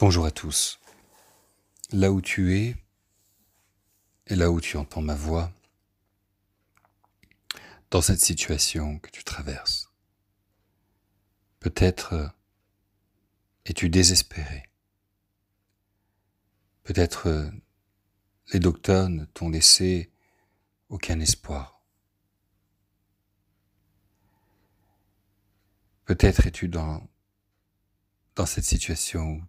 Bonjour à tous. Là où tu es et là où tu entends ma voix, dans cette situation que tu traverses, peut-être euh, es-tu désespéré. Peut-être euh, les docteurs ne t'ont laissé aucun espoir. Peut-être es-tu dans, dans cette situation où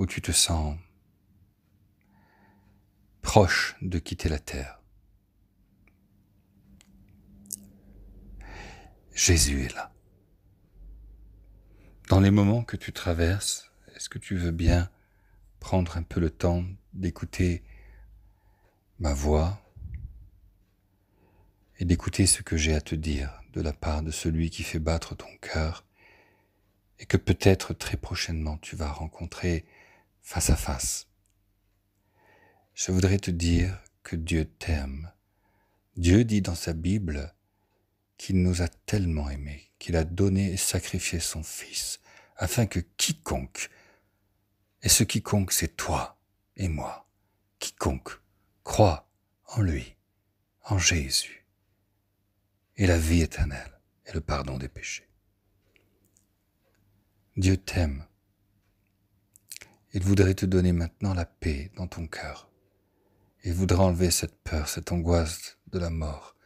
où tu te sens proche de quitter la terre. Jésus est là. Dans les moments que tu traverses, est-ce que tu veux bien prendre un peu le temps d'écouter ma voix et d'écouter ce que j'ai à te dire de la part de celui qui fait battre ton cœur et que peut-être très prochainement tu vas rencontrer face à face. Je voudrais te dire que Dieu t'aime. Dieu dit dans sa Bible qu'il nous a tellement aimés, qu'il a donné et sacrifié son Fils, afin que quiconque, et ce quiconque c'est toi et moi, quiconque croit en lui, en Jésus, et la vie éternelle et le pardon des péchés. Dieu t'aime il voudrait te donner maintenant la paix dans ton cœur. Il voudrait enlever cette peur, cette angoisse de la mort.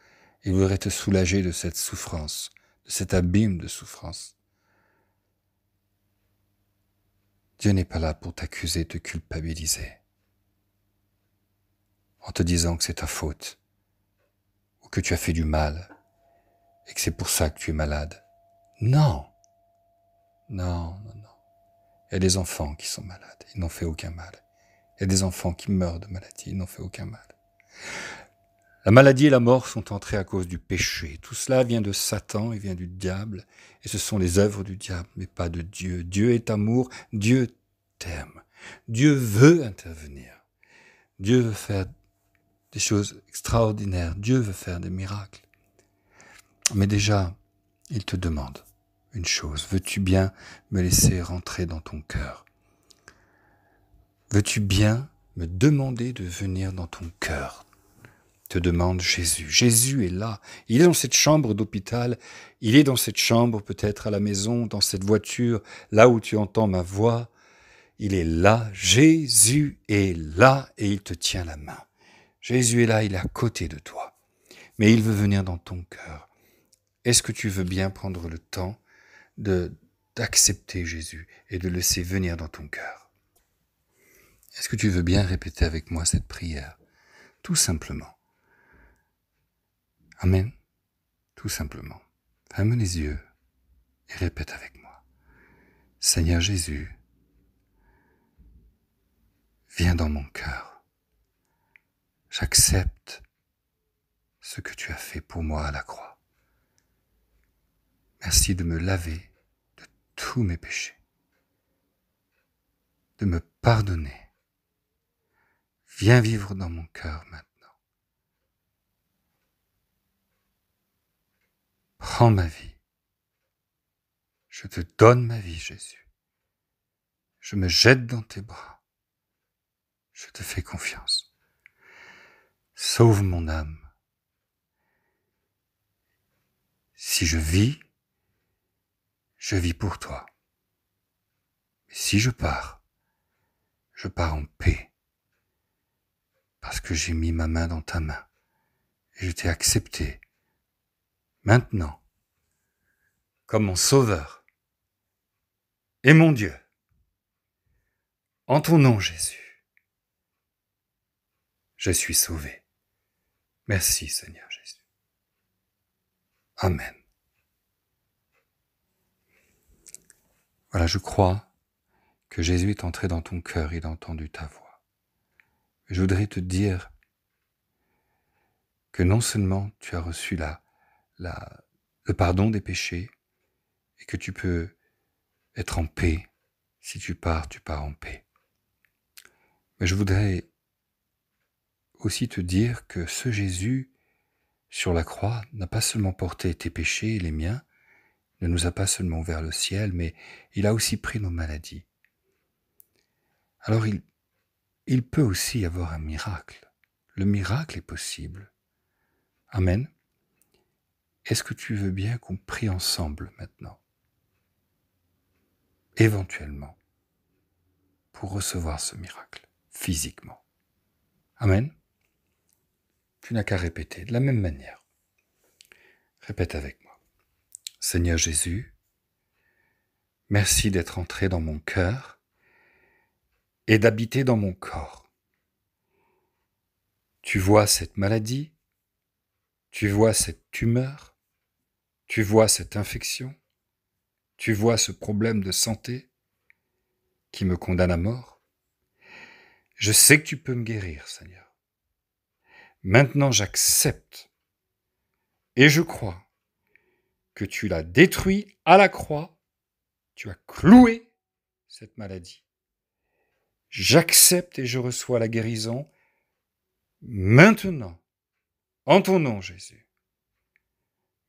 Il voudrait te soulager de cette souffrance, de cet abîme de souffrance. Dieu n'est pas là pour t'accuser, te culpabiliser, en te disant que c'est ta faute, ou que tu as fait du mal, et que c'est pour ça que tu es malade. Non, non, non. non. Il des enfants qui sont malades, ils n'ont fait aucun mal. Et des enfants qui meurent de maladie, ils n'ont fait aucun mal. La maladie et la mort sont entrées à cause du péché. Tout cela vient de Satan et vient du diable. Et ce sont les œuvres du diable, mais pas de Dieu. Dieu est amour, Dieu t'aime. Dieu veut intervenir. Dieu veut faire des choses extraordinaires. Dieu veut faire des miracles. Mais déjà, il te demande une chose. Veux-tu bien me laisser rentrer dans ton cœur Veux-tu bien me demander de venir dans ton cœur te demande Jésus. Jésus est là. Il est dans cette chambre d'hôpital. Il est dans cette chambre, peut-être à la maison, dans cette voiture, là où tu entends ma voix. Il est là. Jésus est là et il te tient la main. Jésus est là, il est à côté de toi. Mais il veut venir dans ton cœur. Est-ce que tu veux bien prendre le temps de d'accepter Jésus et de le laisser venir dans ton cœur. Est-ce que tu veux bien répéter avec moi cette prière Tout simplement. Amen. Tout simplement. Ferme les yeux et répète avec moi. Seigneur Jésus, viens dans mon cœur. J'accepte ce que tu as fait pour moi à la croix ainsi de me laver de tous mes péchés, de me pardonner. Viens vivre dans mon cœur maintenant. Prends ma vie. Je te donne ma vie, Jésus. Je me jette dans tes bras. Je te fais confiance. Sauve mon âme. Si je vis, je vis pour toi. Mais si je pars, je pars en paix, parce que j'ai mis ma main dans ta main, et je t'ai accepté, maintenant, comme mon sauveur et mon Dieu. En ton nom, Jésus, je suis sauvé. Merci, Seigneur Jésus. Amen. Voilà, je crois que Jésus est entré dans ton cœur, il a entendu ta voix. Je voudrais te dire que non seulement tu as reçu la, le pardon des péchés, et que tu peux être en paix. Si tu pars, tu pars en paix. Mais je voudrais aussi te dire que ce Jésus sur la croix n'a pas seulement porté tes péchés et les miens, ne nous a pas seulement ouvert le ciel, mais il a aussi pris nos maladies. Alors il, il peut aussi avoir un miracle. Le miracle est possible. Amen. Est-ce que tu veux bien qu'on prie ensemble maintenant Éventuellement, pour recevoir ce miracle, physiquement. Amen. Tu n'as qu'à répéter de la même manière. Répète avec moi. Seigneur Jésus, merci d'être entré dans mon cœur et d'habiter dans mon corps. Tu vois cette maladie, tu vois cette tumeur, tu vois cette infection, tu vois ce problème de santé qui me condamne à mort. Je sais que tu peux me guérir, Seigneur. Maintenant j'accepte et je crois que tu l'as détruit à la croix, tu as cloué cette maladie. J'accepte et je reçois la guérison maintenant, en ton nom Jésus.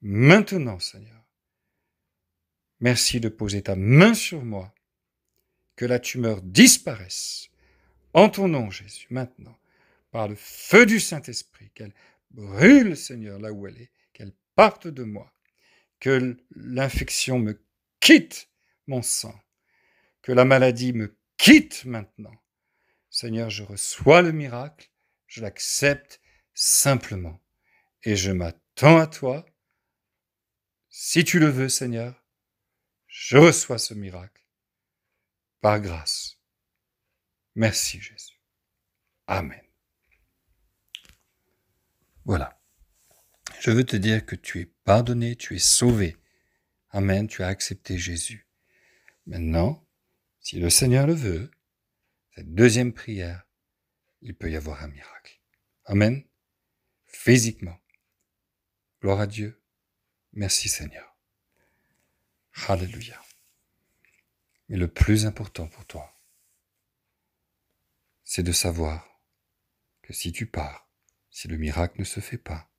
Maintenant Seigneur. Merci de poser ta main sur moi, que la tumeur disparaisse, en ton nom Jésus, maintenant, par le feu du Saint-Esprit, qu'elle brûle Seigneur là où elle est, qu'elle parte de moi que l'infection me quitte mon sang, que la maladie me quitte maintenant. Seigneur, je reçois le miracle, je l'accepte simplement, et je m'attends à toi. Si tu le veux, Seigneur, je reçois ce miracle par grâce. Merci Jésus. Amen. Voilà. Je veux te dire que tu es pardonné, tu es sauvé. Amen, tu as accepté Jésus. Maintenant, si le Seigneur le veut, cette deuxième prière, il peut y avoir un miracle. Amen. Physiquement. Gloire à Dieu. Merci Seigneur. Alléluia. Mais le plus important pour toi, c'est de savoir que si tu pars, si le miracle ne se fait pas,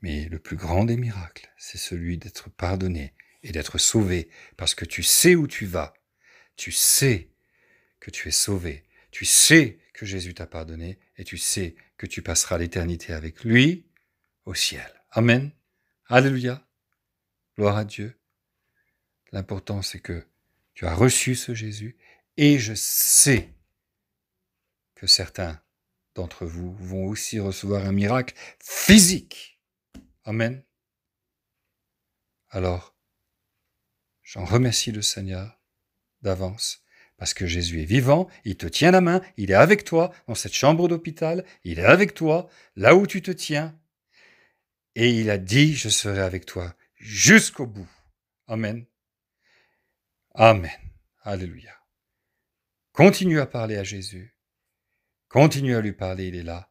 mais le plus grand des miracles, c'est celui d'être pardonné et d'être sauvé, parce que tu sais où tu vas, tu sais que tu es sauvé, tu sais que Jésus t'a pardonné, et tu sais que tu passeras l'éternité avec lui au ciel. Amen. Alléluia. Gloire à Dieu. L'important, c'est que tu as reçu ce Jésus, et je sais que certains d'entre vous vont aussi recevoir un miracle physique. Amen. Alors, j'en remercie le Seigneur d'avance, parce que Jésus est vivant, il te tient la main, il est avec toi dans cette chambre d'hôpital, il est avec toi là où tu te tiens. Et il a dit, je serai avec toi jusqu'au bout. Amen. Amen. Alléluia. Continue à parler à Jésus. Continue à lui parler, il est là.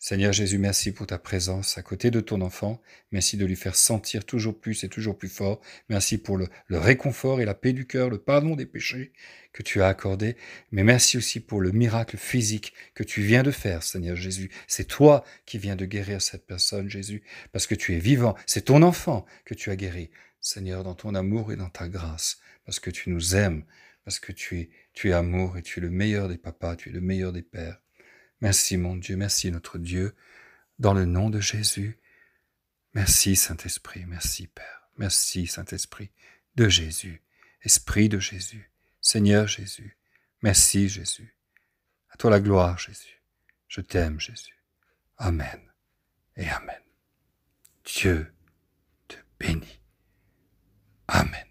Seigneur Jésus, merci pour ta présence à côté de ton enfant. Merci de lui faire sentir toujours plus et toujours plus fort. Merci pour le, réconfort et la paix du cœur, le pardon des péchés que tu as accordé. Mais merci aussi pour le miracle physique que tu viens de faire, Seigneur Jésus. C'est toi qui viens de guérir cette personne, Jésus, parce que tu es vivant. C'est ton enfant que tu as guéri, Seigneur, dans ton amour et dans ta grâce, parce que tu nous aimes, parce que tu es, tu es amour et tu es le meilleur des papas, tu es le meilleur des pères. Merci mon Dieu, merci notre Dieu, dans le nom de Jésus. Merci Saint-Esprit, merci Père, merci Saint-Esprit de Jésus, Esprit de Jésus, Seigneur Jésus, merci Jésus. À toi la gloire Jésus, je t'aime Jésus. Amen et Amen. Dieu te bénit. Amen.